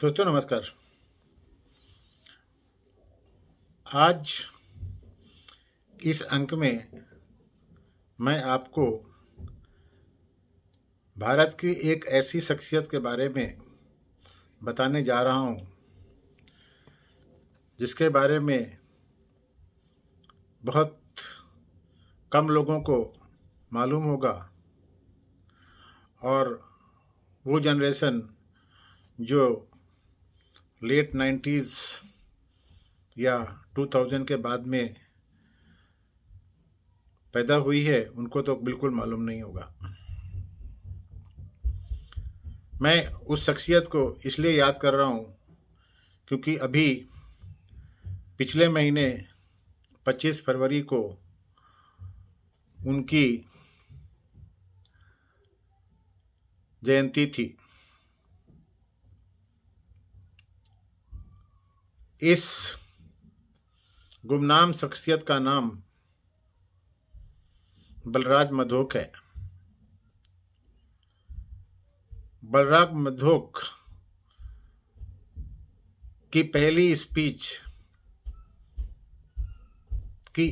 तो दोस्तों नमस्कार आज इस अंक में मैं आपको भारत की एक ऐसी शख्सियत के बारे में बताने जा रहा हूँ जिसके बारे में बहुत कम लोगों को मालूम होगा और वो जनरेशन जो लेट नाइन्टीज़ या 2000 के बाद में पैदा हुई है उनको तो बिल्कुल मालूम नहीं होगा मैं उस शख्सियत को इसलिए याद कर रहा हूँ क्योंकि अभी पिछले महीने 25 फरवरी को उनकी जयंती थी इस गुमनाम शख्सियत का नाम बलराज मधोक है बलराज मधोक की पहली स्पीच की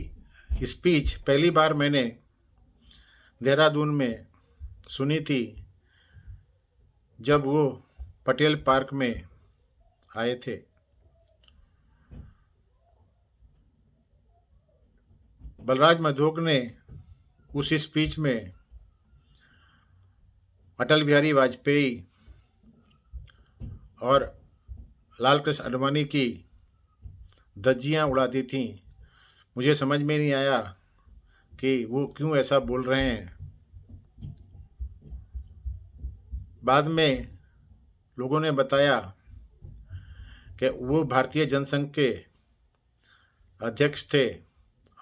स्पीच पहली बार मैंने देहरादून में सुनी थी जब वो पटेल पार्क में आए थे बलराज मधोक ने उस स्पीच में अटल बिहारी वाजपेयी और लाल कृष्ण अडवाणी की धज्जियाँ उड़ा दी थीं मुझे समझ में नहीं आया कि वो क्यों ऐसा बोल रहे हैं बाद में लोगों ने बताया कि वो भारतीय जनसंघ के अध्यक्ष थे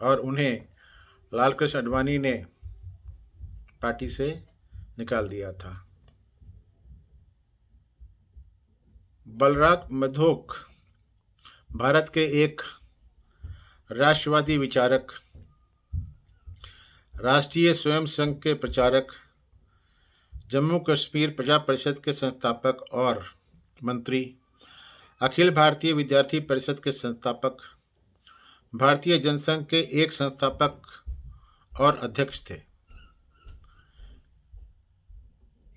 और उन्हें लालकृष्ण अडवाणी ने पार्टी से निकाल दिया था बलराग मधोक भारत के एक राष्ट्रवादी विचारक राष्ट्रीय स्वयं संघ के प्रचारक जम्मू कश्मीर प्रजा परिषद के संस्थापक और मंत्री अखिल भारतीय विद्यार्थी परिषद के संस्थापक भारतीय जनसंघ के एक संस्थापक और अध्यक्ष थे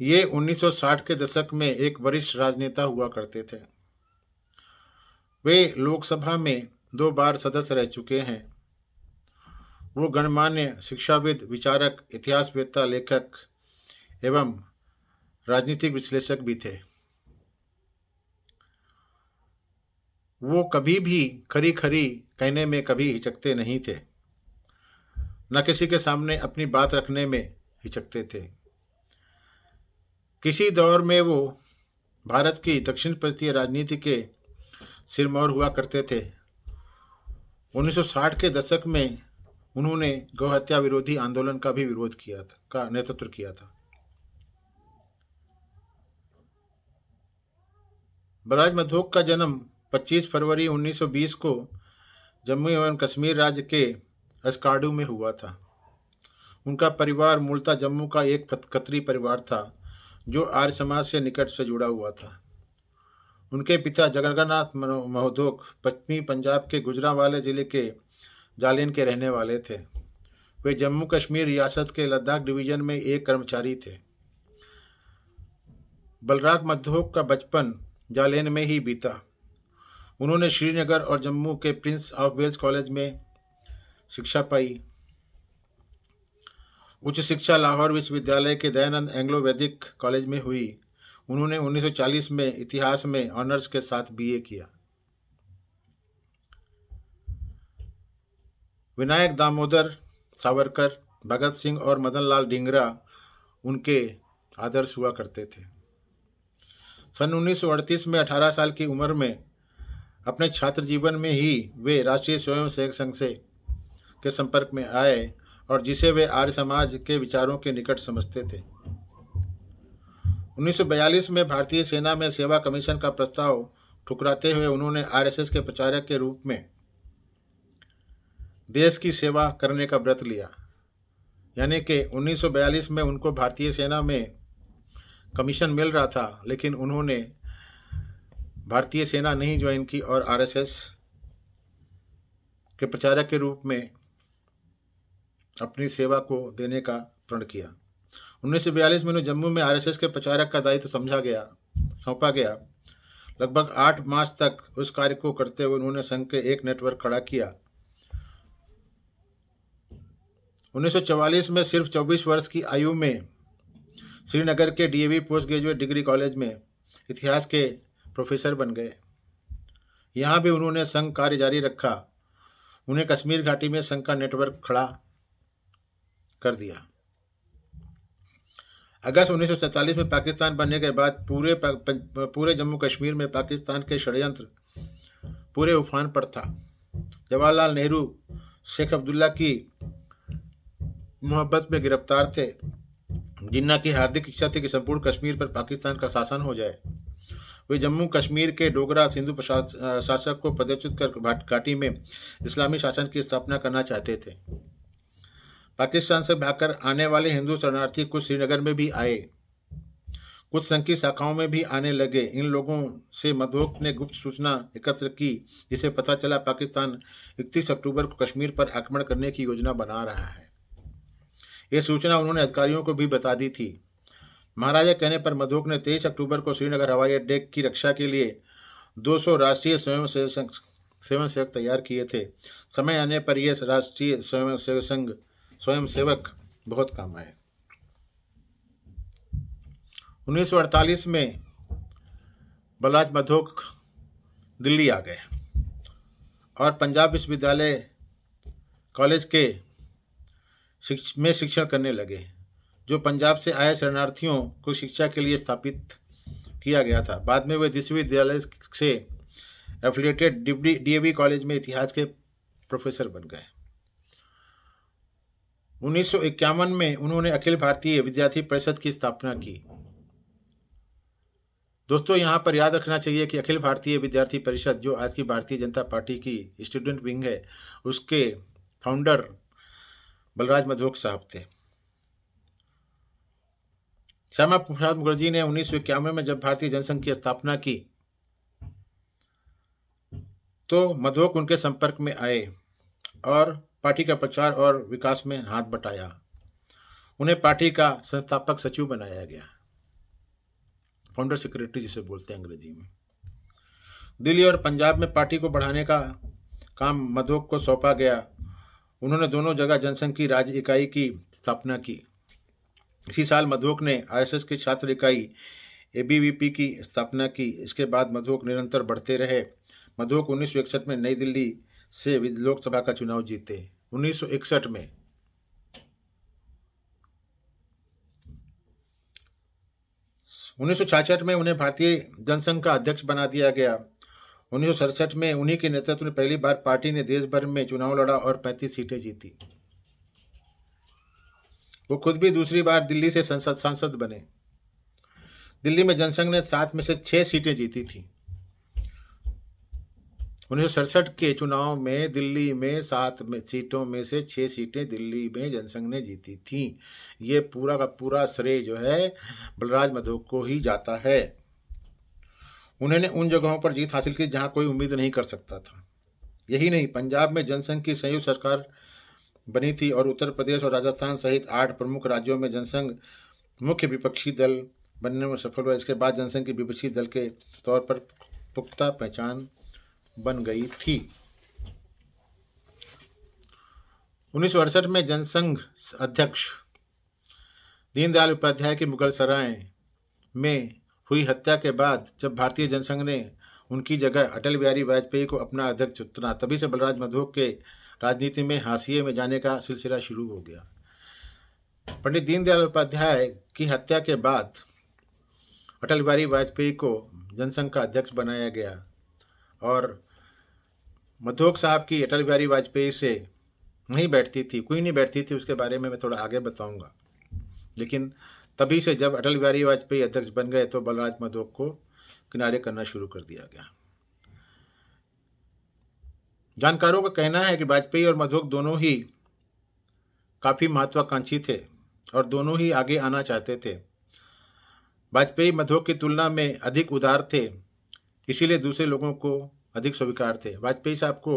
ये 1960 के दशक में एक वरिष्ठ राजनेता हुआ करते थे वे लोकसभा में दो बार सदस्य रह चुके हैं वो गणमान्य शिक्षाविद विचारक इतिहासवेत्ता लेखक एवं राजनीतिक विश्लेषक भी थे वो कभी भी खरी खरी कहने में कभी हिचकते नहीं थे न किसी के सामने अपनी बात रखने में हिचकते थे किसी दौर में वो भारत की दक्षिण दक्षिणपंथीय राजनीति के सिरमौर हुआ करते थे 1960 के दशक में उन्होंने गौहत्या विरोधी आंदोलन का भी विरोध किया था का नेतृत्व किया था बराज मधोक का जन्म 25 फरवरी 1920 को जम्मू एवं कश्मीर राज्य के अस्काडू में हुआ था उनका परिवार मूलतः जम्मू का एक खतरी परिवार था जो आर्य समाज से निकट से जुड़ा हुआ था उनके पिता जगन्नाथ महोदोक पश्चिमी पंजाब के गुजरावाले जिले के जालिन के रहने वाले थे वे जम्मू कश्मीर रियासत के लद्दाख डिवीजन में एक कर्मचारी थे बलराग मधोक का बचपन जालेन में ही बीता उन्होंने श्रीनगर और जम्मू के प्रिंस ऑफ वेल्स कॉलेज में शिक्षा पाई उच्च शिक्षा लाहौर विश्वविद्यालय के दयानंद एंग्लो वैदिक कॉलेज में हुई उन्होंने 1940 में इतिहास में ऑनर्स के साथ बीए किया विनायक दामोदर सावरकर भगत सिंह और मदन लाल ढींगरा उनके आदर्श हुआ करते थे सन 1938 में 18 साल की उम्र में अपने छात्र जीवन में ही वे राष्ट्रीय स्वयंसेवक संघ से के संपर्क में आए और जिसे वे आर्य समाज के विचारों के निकट समझते थे 1942 में भारतीय सेना में सेवा कमीशन का प्रस्ताव ठुकराते हुए उन्होंने आरएसएस के प्रचारक के रूप में देश की सेवा करने का व्रत लिया यानी कि 1942 में उनको भारतीय सेना में कमीशन मिल रहा था लेकिन उन्होंने भारतीय सेना नहीं ज्वाइन की और आरएसएस के प्रचारक के रूप में अपनी सेवा को देने का प्रण किया उन्नीस में उन्हें जम्मू में आरएसएस के प्रचारक का दायित्व तो समझा गया सौंपा गया लगभग आठ मास तक उस कार्य को करते हुए उन्होंने संघ के एक नेटवर्क खड़ा किया 1944 में सिर्फ 24 वर्ष की आयु में श्रीनगर के DAV post graduate degree college में इतिहास के प्रोफेसर बन गए यहाँ भी उन्होंने संघ कार्य जारी रखा उन्हें कश्मीर घाटी में संघ का नेटवर्क खड़ा कर दिया अगस्त 1947 में पाकिस्तान बनने के बाद पूरे पूरे जम्मू कश्मीर में पाकिस्तान के षडयंत्र पूरे उफान पर था जवाहरलाल नेहरू शेख अब्दुल्ला की मोहब्बत में गिरफ्तार थे जिन्ना की हार्दिक इच्छा थी कि संपूर्ण कश्मीर पर पाकिस्तान का शासन हो जाए वे जम्मू कश्मीर के डोगरा सिंधु शासक को पदच्युत कर घाटी में इस्लामी शासन की स्थापना करना चाहते थे पाकिस्तान से भागकर आने वाले हिंदू शरणार्थी कुछ श्रीनगर में भी आए कुछ संघ की शाखाओं में भी आने लगे इन लोगों से मधोक ने गुप्त सूचना एकत्र की जिसे पता चला पाकिस्तान 31 अक्टूबर को कश्मीर पर आक्रमण करने की योजना बना रहा है यह सूचना उन्होंने अधिकारियों को भी बता दी थी महाराजा कहने पर मधोक ने तेईस अक्टूबर को श्रीनगर हवाई अड्डे की रक्षा के लिए 200 राष्ट्रीय स्वयं सेवक सेवक तैयार किए थे समय आने पर यह राष्ट्रीय स्वयं सेवक संघ स्वयं सेवक बहुत काम आए 1948 में बलाज मधोक दिल्ली आ गए और पंजाब विश्वविद्यालय कॉलेज के शिक्ष, में शिक्षण करने लगे जो पंजाब से आए शरणार्थियों को शिक्षा के लिए स्थापित किया गया था बाद में वे विश्वविद्यालय से एफिलेटेड डीएवी कॉलेज में इतिहास के प्रोफेसर बन गए उन्नीस में उन्होंने अखिल भारतीय विद्यार्थी परिषद की स्थापना की दोस्तों यहां पर याद रखना चाहिए कि अखिल भारतीय विद्यार्थी परिषद जो आज की भारतीय जनता पार्टी की स्टूडेंट विंग है उसके फाउंडर बलराज मधोक साहब थे श्यामा प्रसाद मुखर्जी ने उन्नीस में जब भारतीय जनसंघ की स्थापना की तो मधोक उनके संपर्क में आए और पार्टी का प्रचार और विकास में हाथ बटाया उन्हें पार्टी का संस्थापक सचिव बनाया गया फाउंडर सेक्रेटरी जिसे बोलते हैं अंग्रेजी में दिल्ली और पंजाब में पार्टी को बढ़ाने का काम मधोक को सौंपा गया उन्होंने दोनों जगह जनसंघ की राज्य इकाई की स्थापना की इसी साल मधोक ने आरएसएस की छात्र इकाई एबीवीपी की स्थापना की इसके बाद मधोक निरंतर बढ़ते रहे मधोक उन्नीस में नई दिल्ली से लोकसभा का चुनाव जीते उन्नीस में उन्नीस में उन्हें भारतीय जनसंघ का अध्यक्ष बना दिया गया उन्नीस में उन्हीं के नेतृत्व में पहली बार पार्टी ने देश भर में चुनाव लड़ा और पैंतीस सीटें जीती वो खुद भी दूसरी बार दिल्ली से संसद सांसद बने दिल्ली में जनसंघ ने सात में से छह सीटें जीती थी उन्नीस के चुनाव में दिल्ली में सात में सीटों में से छह सीटें दिल्ली में जनसंघ ने जीती थी ये पूरा का पूरा श्रेय जो है बलराज मधो को ही जाता है उन्होंने उन जगहों पर जीत हासिल की जहां कोई उम्मीद नहीं कर सकता था यही नहीं पंजाब में जनसंघ की संयुक्त सरकार बनी थी और उत्तर प्रदेश और राजस्थान सहित आठ प्रमुख राज्यों में जनसंघ मुख्य विपक्षी दल बनने में सफल हुआ इसके बाद जनसंघ की विपक्षी दल के तौर पर पुख्ता पहचान बन गई थी उन्नीस में जनसंघ अध्यक्ष दीनदयाल उपाध्याय की मुगल सराय में हुई हत्या के बाद जब भारतीय जनसंघ ने उनकी जगह अटल बिहारी वाजपेयी को अपना अध्यक्ष चुना तभी से बलराज मधोक के राजनीति में हाशिए में जाने का सिलसिला शुरू हो गया पंडित दीनदयाल उपाध्याय की हत्या के बाद अटल बिहारी वाजपेयी को जनसंघ का अध्यक्ष बनाया गया और मधोक साहब की अटल बिहारी वाजपेयी से नहीं बैठती थी कोई नहीं बैठती थी उसके बारे में मैं थोड़ा आगे बताऊंगा लेकिन तभी से जब अटल बिहारी वाजपेयी अध्यक्ष बन गए तो बलराज मधोक को किनारे करना शुरू कर दिया गया जानकारों का कहना है कि वाजपेयी और मधोक दोनों ही काफ़ी महत्वाकांक्षी थे और दोनों ही आगे आना चाहते थे वाजपेयी मधुक की तुलना में अधिक उदार थे इसीलिए दूसरे लोगों को अधिक स्वीकार थे वाजपेयी साहब को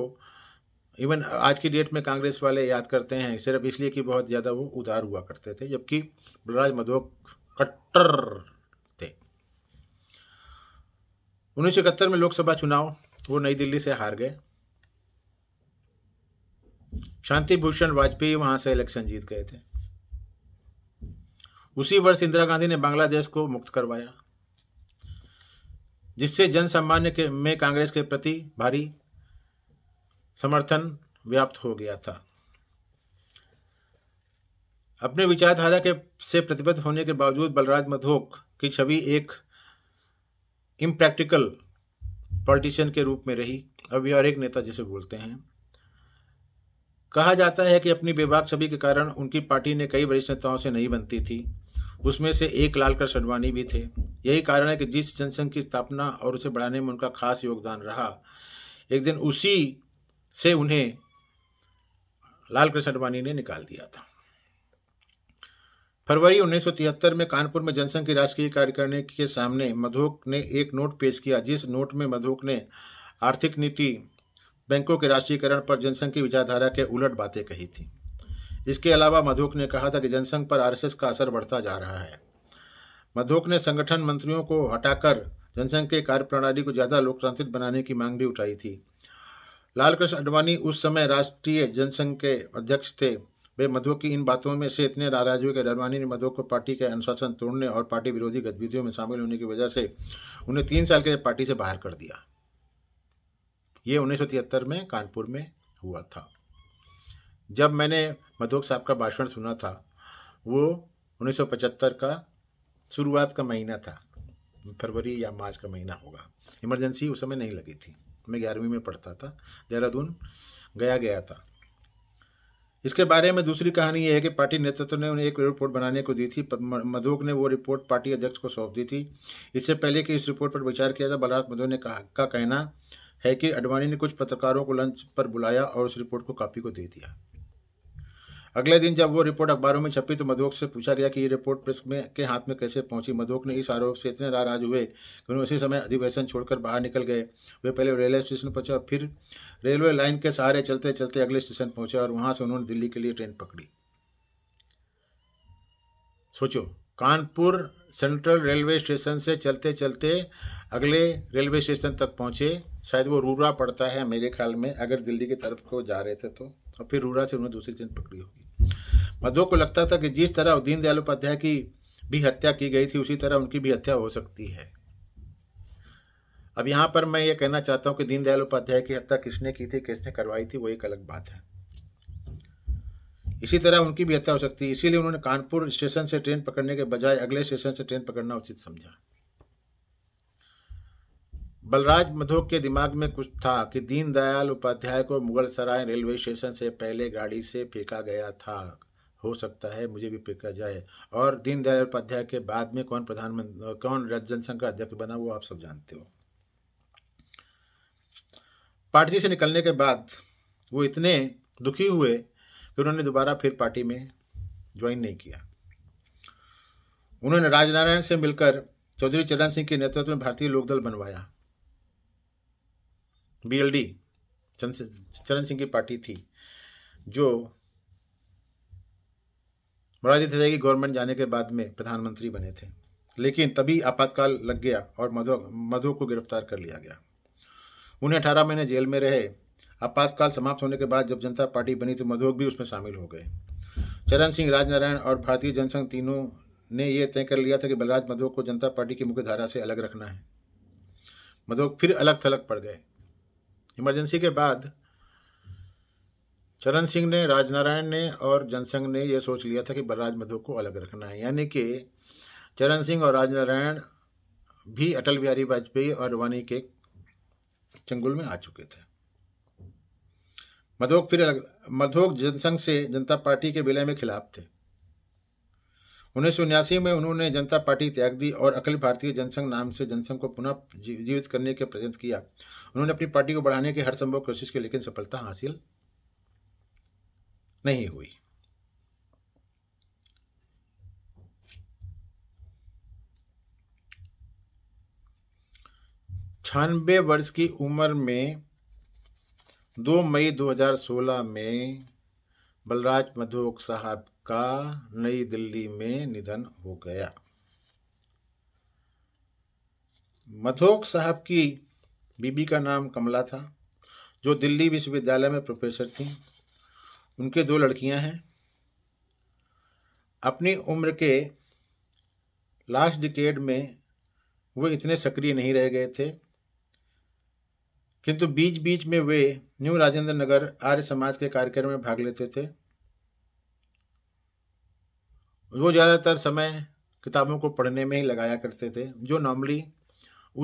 इवन आज की डेट में कांग्रेस वाले याद करते हैं सिर्फ इसलिए कि बहुत ज़्यादा वो उदार हुआ करते थे जबकि बलराज मधोक कट्टर थे उन्नीस में लोकसभा चुनाव वो नई दिल्ली से हार गए शांति भूषण वाजपेयी वहां से इलेक्शन जीत गए थे उसी वर्ष इंदिरा गांधी ने बांग्लादेश को मुक्त करवाया जिससे जन सामान्य में कांग्रेस के प्रति भारी समर्थन व्याप्त हो गया था अपने विचारधारा के से प्रतिबद्ध होने के बावजूद बलराज मधोक की छवि एक इम्प्रैक्टिकल पॉलिटिशियन के रूप में रही एक नेता जिसे बोलते हैं कहा जाता है कि अपनी बेबाक छवि के कारण उनकी पार्टी ने कई वरिष्ठ नेताओं से नहीं बनती थी उसमें से एक लालकृष्ण अडवाणी भी थे यही कारण है कि जिस जनसंघ की स्थापना और उसे बढ़ाने में उनका खास योगदान रहा एक दिन उसी से उन्हें लालकृष्ण अडवाणी ने निकाल दिया था फरवरी 1973 में कानपुर में जनसंघ की राजकीय कार्यकारिणी के सामने मधोक ने एक नोट पेश किया जिस नोट में मधोक ने आर्थिक नीति बैंकों के राष्ट्रीयकरण पर जनसंघ की विचारधारा के उलट बातें कही थी इसके अलावा मधोक ने कहा था कि जनसंघ पर आरएसएस का असर बढ़ता जा रहा है मधोक ने संगठन मंत्रियों को हटाकर जनसंघ के कार्यप्रणाली को ज़्यादा लोकतांत्रिक बनाने की मांग भी उठाई थी लालकृष्ण अडवाणी उस समय राष्ट्रीय जनसंघ के अध्यक्ष थे वे मधो की इन बातों में से इतने नाराज हुए कि अडवाणी ने मधु को पार्टी के अनुशासन तोड़ने और पार्टी विरोधी गतिविधियों में शामिल होने की वजह से उन्हें तीन साल के पार्टी से बाहर कर दिया ये उन्नीस में कानपुर में हुआ था जब मैंने मधोक साहब का भाषण सुना था वो 1975 का शुरुआत का महीना था फरवरी या मार्च का महीना होगा इमरजेंसी उस समय नहीं लगी थी मैं ग्यारहवीं में पढ़ता था देहरादून गया गया था इसके बारे में दूसरी कहानी यह है कि पार्टी नेतृत्व ने उन्हें एक रिपोर्ट बनाने को दी थी मधोक ने वो रिपोर्ट पार्टी अध्यक्ष को सौंप दी थी इससे पहले कि इस रिपोर्ट पर विचार किया था बलराज मधो ने कहा का कहना है कि अडवाणी ने कुछ पत्रकारों को लंच पर बुलाया और उस रिपोर्ट को कॉपी को दे दिया अगले दिन जब वो रिपोर्ट अखबारों में छपी तो मधोक से पूछा गया कि ये रिपोर्ट प्रेस में के हाथ में कैसे पहुंची मधोक ने इस आरोप से इतने नाराज हुए कि उन्हें उसी समय अधिवेशन छोड़कर बाहर निकल गए वे पहले रेलवे स्टेशन पहुंचे और फिर रेलवे लाइन के सहारे चलते चलते अगले स्टेशन पहुंचे और वहां से उन्होंने दिल्ली के लिए ट्रेन पकड़ी सोचो कानपुर सेंट्रल रेलवे स्टेशन से चलते चलते अगले रेलवे स्टेशन तक पहुँचे शायद वो रूरा पड़ता है मेरे ख्याल में अगर दिल्ली की तरफ को जा रहे थे तो और फिर रूरा से उन्होंने दूसरी ट्रेन पकड़ी होगी मधो को लगता था कि जिस तरह दीनदयाल उपाध्याय की भी हत्या की गई थी उसी तरह उनकी भी हत्या हो सकती है अब यहाँ पर मैं ये कहना चाहता हूँ कि दीनदयाल उपाध्याय की हत्या किसने की थी किसने करवाई थी वो एक अलग बात है इसी तरह उनकी भी हत्या हो सकती है इसीलिए उन्होंने कानपुर स्टेशन से ट्रेन पकड़ने के बजाय अगले स्टेशन से ट्रेन पकड़ना उचित समझा बलराज मधोक के दिमाग में कुछ था कि दीनदयाल उपाध्याय को मुगल सराय रेलवे स्टेशन से पहले गाड़ी से फेंका गया था हो सकता है मुझे भी फेंका जाए और दीनदयाल उपाध्याय के बाद में कौन प्रधानमंत्री कौन जनसंघ का अध्यक्ष बना वो आप सब जानते हो पार्टी से निकलने के बाद वो इतने दुखी हुए कि उन्होंने दोबारा फिर पार्टी में ज्वाइन नहीं किया उन्होंने राजनारायण से मिलकर चौधरी चरण सिंह के नेतृत्व में भारतीय लोकदल बनवाया बीएलडी चरण सिंह की पार्टी थी जो मोरारजी देसाई की गवर्नमेंट जाने के बाद में प्रधानमंत्री बने थे लेकिन तभी आपातकाल लग गया और मधु मधु को गिरफ्तार कर लिया गया उन्हें अठारह महीने जेल में रहे आपातकाल समाप्त होने के बाद जब जनता पार्टी बनी तो मधोक भी उसमें शामिल हो गए चरण सिंह राजनारायण और भारतीय जनसंघ तीनों ने यह तय कर लिया था कि बलराज मधोक को जनता पार्टी की मुख्यधारा से अलग रखना है मधोक फिर अलग थलग पड़ गए इमरजेंसी के बाद चरण सिंह ने राजनारायण ने और जनसंघ ने यह सोच लिया था कि बलराज मधु को अलग रखना है यानी कि चरण सिंह और राजनारायण भी अटल बिहारी वाजपेयी और अडवाणी के चंगुल में आ चुके थे मधोक फिर मधोक जनसंघ से जनता पार्टी के विलय में खिलाफ थे उन्नीस में उन्होंने जनता पार्टी त्याग दी और अखिल भारतीय जनसंघ नाम से जनसंघ को पुनः जीवित करने के प्रयत्न किया उन्होंने अपनी पार्टी को बढ़ाने की हर संभव कोशिश की लेकिन सफलता हासिल नहीं हुई छानबे वर्ष की उम्र में 2 मई 2016 में बलराज मधोक साहब का नई दिल्ली में निधन हो गया मथोक साहब की बीबी का नाम कमला था जो दिल्ली विश्वविद्यालय में प्रोफेसर थी उनके दो लड़कियां हैं अपनी उम्र के लास्ट डिकेड में वे इतने सक्रिय नहीं रह गए थे किंतु बीच बीच में वे न्यू राजेंद्र नगर आर्य समाज के कार्यक्रम में भाग लेते थे वो ज़्यादातर समय किताबों को पढ़ने में ही लगाया करते थे जो नॉर्मली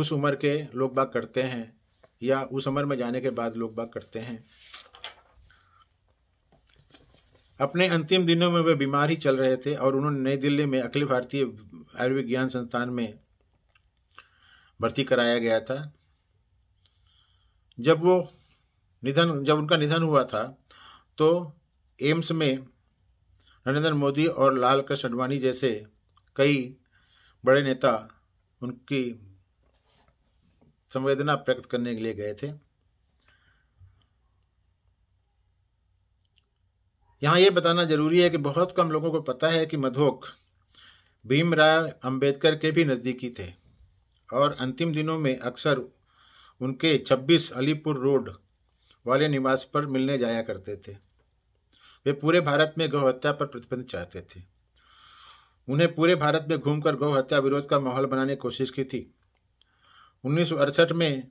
उस उम्र के लोग बाग करते हैं या उस उम्र में जाने के बाद लोग बाग करते हैं अपने अंतिम दिनों में वे बीमार ही चल रहे थे और उन्होंने नई दिल्ली में अखिल भारतीय आयुर्विज्ञान संस्थान में भर्ती कराया गया था जब वो निधन जब उनका निधन हुआ था तो एम्स में नरेंद्र मोदी और लाल कृष्ण अडवाणी जैसे कई बड़े नेता उनकी संवेदना प्रकट करने के लिए गए थे यहाँ ये बताना जरूरी है कि बहुत कम लोगों को पता है कि मधोक भीमराव अंबेडकर के भी नज़दीकी थे और अंतिम दिनों में अक्सर उनके 26 अलीपुर रोड वाले निवास पर मिलने जाया करते थे वे पूरे भारत में गौ हत्या पर प्रतिबंध चाहते थे उन्हें पूरे भारत में घूमकर गौ हत्या विरोध का माहौल बनाने की कोशिश की थी उन्नीस में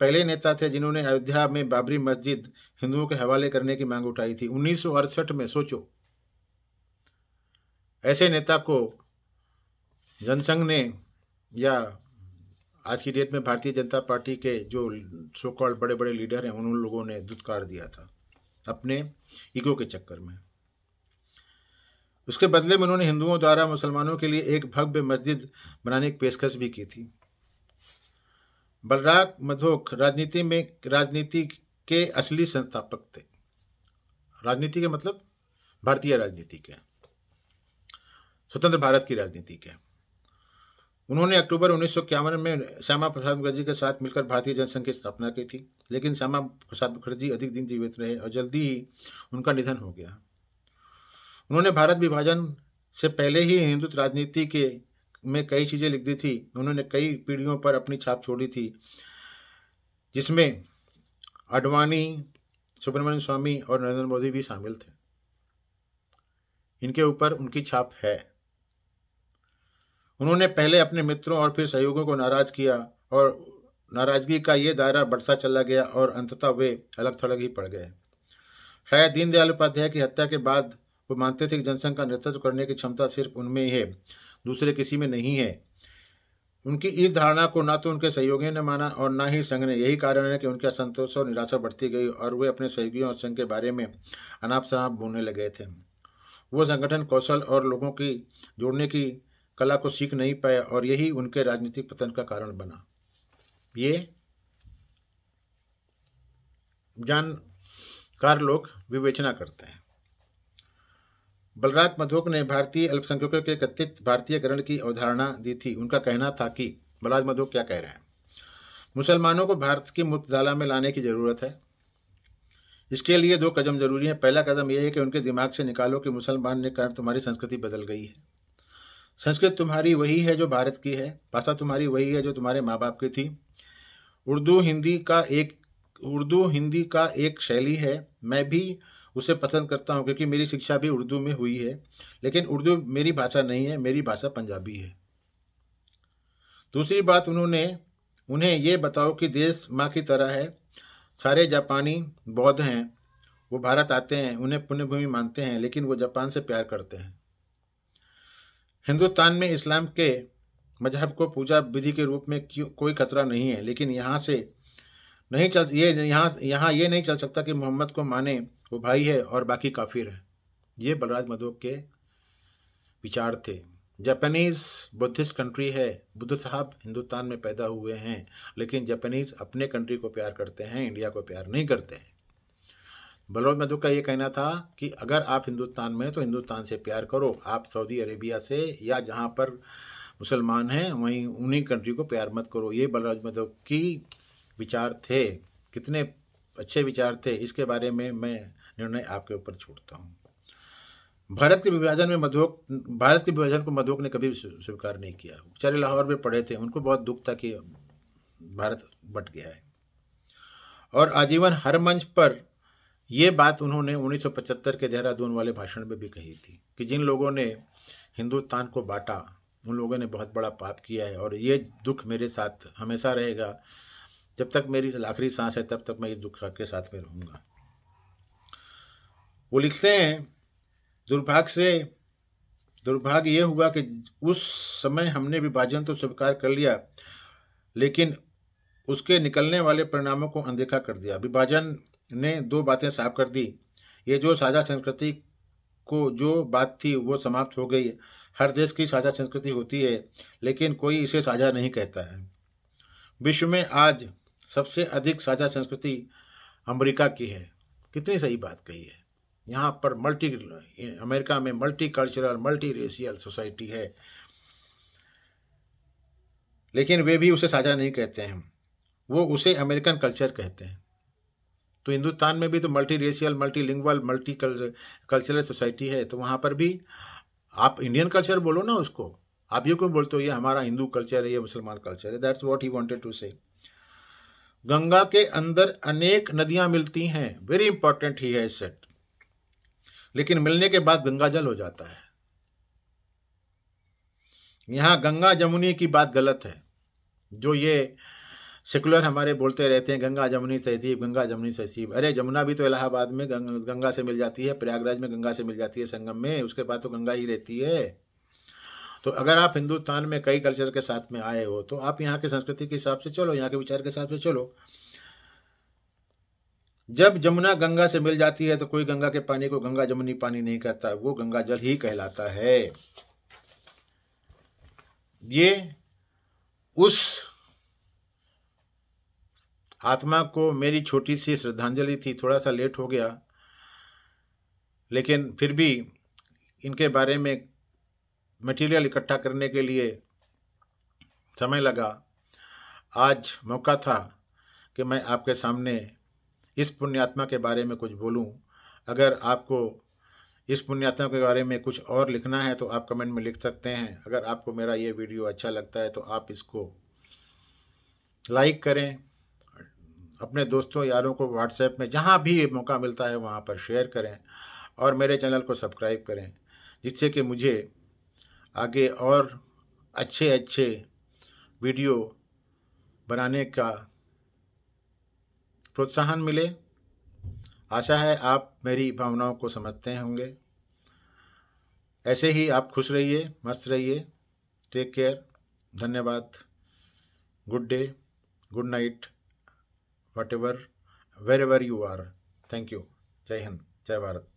पहले नेता थे जिन्होंने अयोध्या में बाबरी मस्जिद हिंदुओं के हवाले करने की मांग उठाई थी उन्नीस में सोचो ऐसे नेता को जनसंघ ने या आज की डेट में भारतीय जनता पार्टी के जो सो कॉल्ड बड़े बड़े लीडर हैं उन लोगों ने दुत्कार दिया था अपने ईगो के चक्कर में उसके बदले में उन्होंने हिंदुओं द्वारा मुसलमानों के लिए एक भव्य मस्जिद बनाने की पेशकश भी की थी बलराग मधोक राजनीति में राजनीति के असली संस्थापक थे राजनीति के मतलब भारतीय राजनीति के स्वतंत्र भारत की राजनीति के उन्होंने अक्टूबर उन्नीस में श्यामा प्रसाद मुखर्जी के साथ मिलकर भारतीय जनसंघ की स्थापना की थी लेकिन श्यामा प्रसाद मुखर्जी अधिक दिन जीवित रहे और जल्दी ही उनका निधन हो गया उन्होंने भारत विभाजन से पहले ही हिंदुत्व राजनीति के में कई चीज़ें लिख दी थी उन्होंने कई पीढ़ियों पर अपनी छाप छोड़ी थी जिसमें अडवाणी सुब्रमण्यम स्वामी और नरेंद्र मोदी भी शामिल थे इनके ऊपर उनकी छाप है उन्होंने पहले अपने मित्रों और फिर सहयोगियों को नाराज किया और नाराजगी का ये दायरा बढ़ता चला गया और अंततः वे अलग थलग ही पड़ गए शायद दीनदयाल उपाध्याय की हत्या के बाद वो मानते थे कि जनसंघ का नेतृत्व करने की क्षमता सिर्फ उनमें ही है दूसरे किसी में नहीं है उनकी इस धारणा को ना तो उनके सहयोगियों ने माना और ना ही संघ ने यही कारण है कि उनके असंतोष और निराशा बढ़ती गई और वे अपने सहयोगियों और संघ के बारे में अनाप शनाप बोलने लगे थे वो संगठन कौशल और लोगों की जोड़ने की कला को सीख नहीं पाए और यही उनके राजनीतिक पतन का कारण बना ये जानकार लोग विवेचना करते हैं बलराज मधोक ने भारतीय अल्पसंख्यकों के कथित भारतीयकरण की अवधारणा दी थी उनका कहना था कि बलराज मधोक क्या कह रहे हैं मुसलमानों को भारत की मुक्तधारा में लाने की ज़रूरत है इसके लिए दो कदम जरूरी हैं पहला कदम यह है कि उनके दिमाग से निकालो कि मुसलमान ने कारण तुम्हारी संस्कृति बदल गई है संस्कृत तुम्हारी वही है जो भारत की है भाषा तुम्हारी वही है जो तुम्हारे माँ बाप की थी उर्दू हिंदी का एक उर्दू हिंदी का एक शैली है मैं भी उसे पसंद करता हूँ क्योंकि मेरी शिक्षा भी उर्दू में हुई है लेकिन उर्दू मेरी भाषा नहीं है मेरी भाषा पंजाबी है दूसरी बात उन्होंने उन्हें ये बताओ कि देश माँ की तरह है सारे जापानी बौद्ध हैं वो भारत आते हैं उन्हें पुण्यभूमि मानते हैं लेकिन वो जापान से प्यार करते हैं हिंदुस्तान में इस्लाम के मजहब को पूजा विधि के रूप में क्यों कोई खतरा नहीं है लेकिन यहाँ से नहीं चल ये यहाँ यहाँ ये नहीं चल सकता कि मोहम्मद को माने वो भाई है और बाकी काफिर है ये बलराज मधो के विचार थे जापानीज़ बुद्धिस्ट कंट्री है बुद्ध साहब हिंदुस्तान में पैदा हुए हैं लेकिन जापानीज़ अपने कंट्री को प्यार करते हैं इंडिया को प्यार नहीं करते हैं बलोद मधु का ये कहना था कि अगर आप हिंदुस्तान में तो हिंदुस्तान से प्यार करो आप सऊदी अरेबिया से या जहाँ पर मुसलमान हैं वहीं उन्हीं कंट्री को प्यार मत करो ये बलराज मधु की विचार थे कितने अच्छे विचार थे इसके बारे में मैं निर्णय आपके ऊपर छोड़ता हूँ भारत के विभाजन में मधुक भारत के विभाजन को मधुक ने कभी स्वीकार नहीं किया बेचारे लाहौर में पढ़े थे उनको बहुत दुख था कि भारत बट गया है और आजीवन हर मंच पर ये बात उन्होंने 1975 के देहरादून वाले भाषण में भी कही थी कि जिन लोगों ने हिंदुस्तान को बांटा उन लोगों ने बहुत बड़ा पाप किया है और ये दुख मेरे साथ हमेशा रहेगा जब तक मेरी आखिरी सांस है तब तक मैं इस दुख के साथ में रहूँगा वो लिखते हैं दुर्भाग्य से दुर्भाग्य ये हुआ कि उस समय हमने विभाजन तो स्वीकार कर लिया लेकिन उसके निकलने वाले परिणामों को अनदेखा कर दिया विभाजन ने दो बातें साफ कर दी ये जो साझा संस्कृति को जो बात थी वो समाप्त हो गई हर देश की साझा संस्कृति होती है लेकिन कोई इसे साझा नहीं कहता है विश्व में आज सबसे अधिक साझा संस्कृति अमेरिका की है कितनी सही बात कही है यहाँ पर मल्टी अमेरिका में multi cultural multi racial society है लेकिन वे भी उसे साझा नहीं कहते हैं वो उसे अमेरिकन कल्चर कहते हैं तो हिंदुस्तान में भी तो multi racial multi lingual multi cultural society है तो वहाँ पर भी आप इंडियन कल्चर बोलो ना उसको आप ये क्यों बोलते हो ये हमारा हिंदू कल्चर है ये मुसलमान कल्चर है that's what he wanted to say Ganga के अंदर अनेक नदियां मिलती हैं वेरी इंपॉर्टेंट ही है सेट लेकिन मिलने के बाद गंगा जल हो जाता है यहाँ गंगा जमुनी की बात गलत है जो ये सेकुलर हमारे बोलते रहते हैं गंगा जमुनी तहसीब गंगा जमुनी तहसीब अरे जमुना भी तो इलाहाबाद में गंग, गंगा से मिल जाती है प्रयागराज में गंगा से मिल जाती है संगम में उसके बाद तो गंगा ही रहती है तो अगर आप हिंदुस्तान में कई कल्चर के साथ में आए हो तो आप यहाँ के संस्कृति के हिसाब से चलो यहाँ के विचार के हिसाब से चलो जब जमुना गंगा से मिल जाती है तो कोई गंगा के पानी को गंगा जमुनी पानी नहीं कहता वो गंगा जल ही कहलाता है ये उस आत्मा को मेरी छोटी सी श्रद्धांजलि थी थोड़ा सा लेट हो गया लेकिन फिर भी इनके बारे में मटेरियल इकट्ठा करने के लिए समय लगा आज मौका था कि मैं आपके सामने इस पुण्यात्मा के बारे में कुछ बोलूं अगर आपको इस पुण्यात्मा के बारे में कुछ और लिखना है तो आप कमेंट में लिख सकते हैं अगर आपको मेरा ये वीडियो अच्छा लगता है तो आप इसको लाइक करें अपने दोस्तों यारों को व्हाट्सएप में जहाँ भी मौका मिलता है वहाँ पर शेयर करें और मेरे चैनल को सब्सक्राइब करें जिससे कि मुझे आगे और अच्छे अच्छे वीडियो बनाने का प्रोत्साहन मिले आशा है आप मेरी भावनाओं को समझते होंगे ऐसे ही आप खुश रहिए मस्त रहिए टेक केयर धन्यवाद good day good night whatever wherever you are thank you जय हिंद जय भारत